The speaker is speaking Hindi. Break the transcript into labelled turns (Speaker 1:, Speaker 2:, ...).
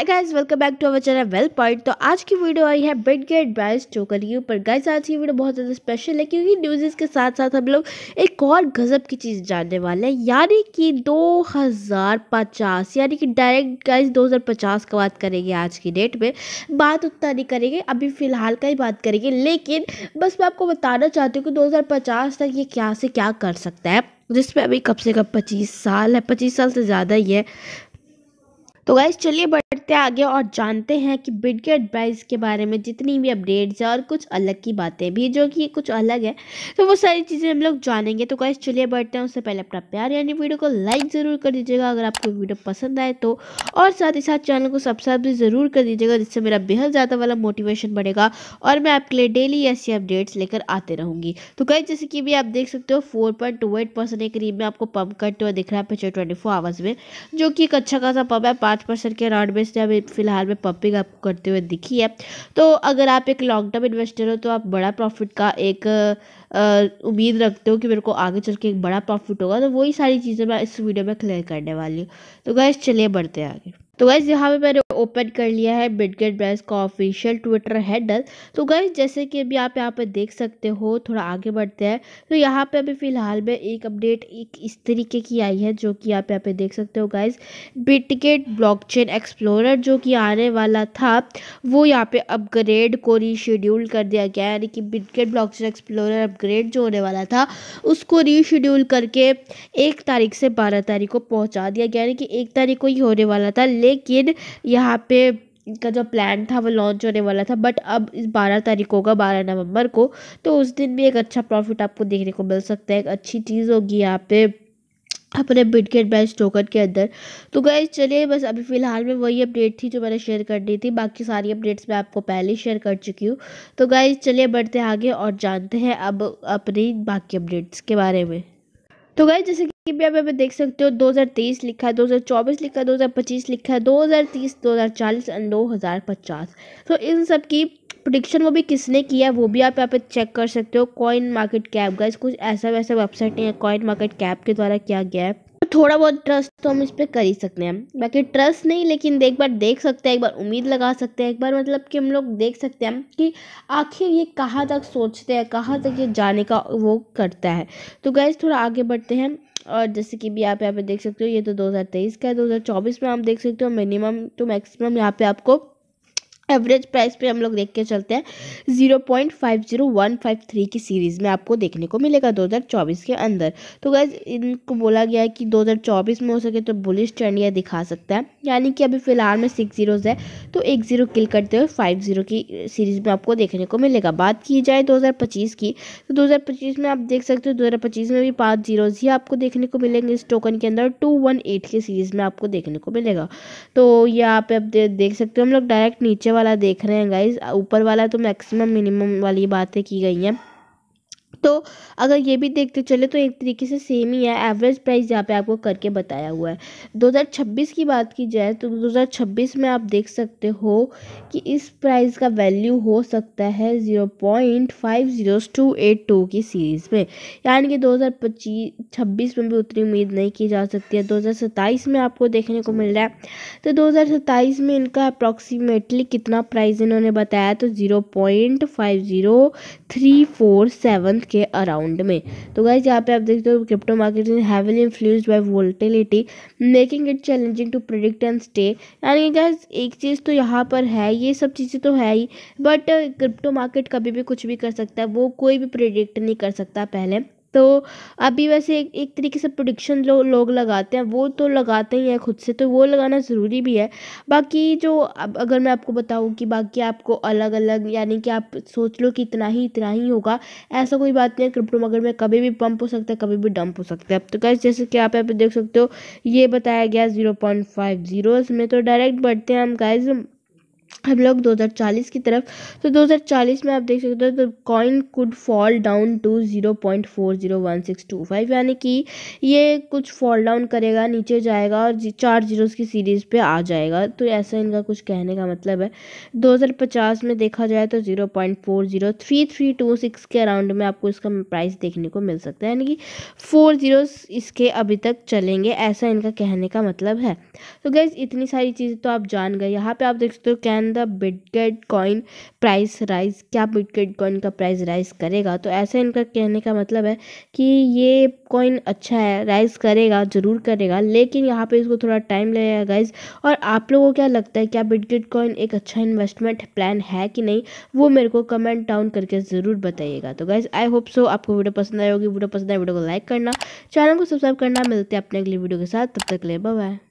Speaker 1: hi guys welcome back to our channel well point तो आज की वीडियो आई है बिट गेट बैस टोकन के ऊपर गाइस आज की वीडियो बहुत ज़्यादा स्पेशल है क्योंकि न्यूज़ के साथ साथ हम लोग एक और गजब की चीज़ जानने वाले हैं यानी कि 2050 यानी कि डायरेक्ट गाइस 2050 का बात करेंगे आज की डेट में बात उतना नहीं करेंगे अभी फ़िलहाल का ही बात करेंगे लेकिन बस मैं आपको बताना चाहती हूँ कि दो तक ये क्या से क्या कर सकता है जिसमें अभी कम से कम पच्चीस साल है पच्चीस साल से ज़्यादा ही है तो गाइज चलिए बढ़ते आगे और जानते हैं कि बिड के एडवाइस के बारे में जितनी भी अपडेट्स है और कुछ अलग की बातें भी जो कि कुछ अलग है तो वो सारी चीज़ें हम लोग जानेंगे तो कैसे चलिए बढ़ते हैं उससे पहले अपना प्यार यानी वीडियो को लाइक ज़रूर कर दीजिएगा अगर आपको वीडियो पसंद आए तो और साथ ही साथ चैनल को सब्सक्राइब भी ज़रूर कर दीजिएगा जिससे मेरा बेहद ज़्यादा वाला मोटिवेशन बढ़ेगा और मैं आपके लिए डेली ऐसी अपडेट्स लेकर आते रहूँगी तो कहीं जैसे कि भी आप देख सकते हो four point two eight percent के करीब में आपको पम्प करते हुए दिख रहा है पिछले ट्वेंटी फोर आवर्स में जो कि एक अच्छा खासा पम्प है पाँच परसेंट के अराउंड से अभी फ़िलहाल में पंपिंग आपको करते हुए दिखी है तो अगर आप एक लॉन्ग टर्म इन्वेस्टर हो तो आप बड़ा प्रॉफिट का एक उम्मीद रखते हो कि मेरे को आगे चल के एक बड़ा प्रॉफिट होगा तो वही सारी चीज़ें मैं इस वीडियो में क्लियर करने वाली हूँ तो गैस चलिए बढ़ते हैं आगे तो गैस यहाँ पर मैंने ओपन कर लिया है बिटगेट ब्रांच का ऑफिशियल ट्विटर हैंडल तो गई जैसे कि अभी आप यहाँ पे देख सकते हो थोड़ा आगे बढ़ते हैं तो यहाँ पे अभी फिलहाल में एक अपडेट एक इस तरीके की आई है जो कि आप यहाँ पे देख सकते हो गाइज बिटगेट ब्लॉकचेन एक्सप्लोरर जो कि आने वाला था वो यहाँ पे अपग्रेड को रीशेड्यूल कर दिया गया यानी कि बिटगेट ब्लॉकचेन एक्सप्लोरर अपग्रेड जो होने वाला था उसको रीशेड्यूल करके एक तारीख से बारह तारीख को पहुँचा दिया गया यानी कि एक तारीख को ही होने वाला था लेकिन यहाँ यहाँ पे इनका जो प्लान था वो लॉन्च होने वाला था बट अब इस बारह तारीख होगा बारह नवंबर को तो उस दिन भी एक अच्छा प्रॉफिट आपको देखने को मिल सकता है एक अच्छी चीज़ होगी यहाँ पे अपने बिटकेट बैच टोकन के अंदर तो गए चलिए बस अभी फ़िलहाल में वही अपडेट थी जो मैंने शेयर करनी थी बाकी सारी अपडेट्स मैं आपको पहले ही शेयर कर चुकी हूँ तो गए चलिए बढ़ते आगे और जानते हैं अब अपनी बाकी अपडेट्स के बारे में तो गाइज जैसे कि भी आप यहाँ पे देख सकते हो 2023 लिखा है 2024 लिखा है 2025 लिखा है 2030 2040 एंड 2050 तो इन सब की प्रोडिक्शन वो भी किसने किया वो भी आप यहाँ पे चेक कर सकते हो कॉइन मार्केट कैप गाइज कुछ ऐसा वैसा वेबसाइट नहीं है कॉइन मार्केट कैप के द्वारा किया गया है थोड़ा बहुत ट्रस्ट तो हम इस पर कर ही सकते हैं बाकी ट्रस्ट नहीं लेकिन एक बार देख सकते हैं एक बार उम्मीद लगा सकते हैं एक बार मतलब कि हम लोग देख सकते हैं कि आखिर ये कहाँ तक सोचते हैं कहाँ तक ये जाने का वो करता है तो गैस थोड़ा आगे बढ़ते हैं और जैसे कि भी आप यहाँ पे देख सकते हो ये तो 2023 का है 2024 में आप देख सकते हो मिनिमम टू मैक्सिमम यहाँ पे आपको एवरेज प्राइस पे हम लोग देख के चलते हैं zero point five zero one five three की सीरीज़ में आपको देखने को मिलेगा दो हज़ार चौबीस के अंदर तो गैस इनको बोला गया है कि दो हज़ार चौबीस में हो सके तो बुलिश ट्रेंड यह दिखा सकता है यानी कि अभी फ़िलहाल में सिक्स जीरोज़ है तो एक ज़ीरो किल करते हुए फाइव ज़ीरो की सीरीज़ में आपको देखने को मिलेगा बात की जाए दो की तो दो में आप देख सकते हो दो में भी पाँच जीरोज़ ही आपको देखने को मिलेंगे इस टोकन के अंदर टू वन एट की सीरीज़ में आपको देखने को मिलेगा तो यहाँ पे आप देख सकते हो हम लोग डायरेक्ट नीचे वाला देख रहे हैं गाइज ऊपर वाला तो मैक्सिमम मिनिमम वाली बातें की गई हैं तो अगर ये भी देखते चले तो एक तरीके से सेम ही है एवरेज प्राइस यहाँ पे आपको करके बताया हुआ है 2026 की बात की जाए तो 2026 में आप देख सकते हो कि इस प्राइस का वैल्यू हो सकता है zero point five zero two eight two की सीरीज़ में यानी कि दो हज़ार में भी उतनी उम्मीद नहीं की जा सकती है दो में आपको देखने को मिल रहा है तो दो में इनका अप्रॉक्सीमेटली कितना प्राइस इन्होंने बताया तो zero point five zero three four seven के अराउंड में तो गाइज यहाँ पे आप देखते हो crypto market is heavily influence by volatility making it challenging to predict and stay यानी गाइज एक चीज़ तो यहाँ पर है ये सब चीज़ें तो है ही बट क्रिप्टो मार्केट कभी भी कुछ भी कर सकता है वो कोई भी प्रिडिक्ट नहीं कर सकता पहले तो अभी वैसे एक एक तरीके से प्रोडिक्शन लो लोग लगाते हैं वो तो लगाते ही हैं खुद से तो वो लगाना ज़रूरी भी है बाकी जो अब अगर मैं आपको बताऊँ कि बाकी आपको अलग अलग यानी कि आप सोच लो कि इतना ही इतना ही होगा ऐसा कोई बात नहीं है क्रिप्टो मगर में कभी भी पंप हो सकता है कभी भी डंप हो सकता है तो कैसे जैसे कि आप यहाँ पर देख सकते हो ये बताया गया ज़ीरो पॉइंट फाइव तो डायरेक्ट बढ़ते हैं हम गाइज हम लोग 2040 की तरफ तो 2040 में आप देख सकते हो तो coin could fall down to zero point four zero one six two five यानी कि ये कुछ फॉल डाउन करेगा नीचे जाएगा और चार जीरोस की सीरीज़ पे आ जाएगा तो ऐसा इनका कुछ कहने का मतलब है 2050 में देखा जाए तो zero point four zero three three two six के अराउंड में आपको इसका प्राइस देखने को मिल सकता है यानी कि फोर ज़ीरो इसके अभी तक चलेंगे ऐसा इनका कहने का मतलब है तो गैस इतनी सारी चीज़ें तो आप जान गए यहाँ पर आप देख सकते हो can can the Bitget coin price rise क्या बिटगेट कॉइन का प्राइस राइज करेगा तो ऐसे इनका कहने का मतलब है कि ये कॉइन अच्छा है राइज करेगा ज़रूर करेगा लेकिन यहाँ पे इसको थोड़ा टाइम लगेगा गाइज और आप लोगों को क्या लगता है क्या बिटगेट कॉइन एक अच्छा इन्वेस्टमेंट प्लान है कि नहीं वो मेरे को कमेंट डाउन करके ज़रूर बताइएगा तो गाइज आई होप सो आपको वीडियो पसंद आएगी वीडियो पसंद आए वीडियो को लाइक करना चैनल को सब्सक्राइब करना मिलते हैं अपने अगली वीडियो के साथ तब तक ले बाय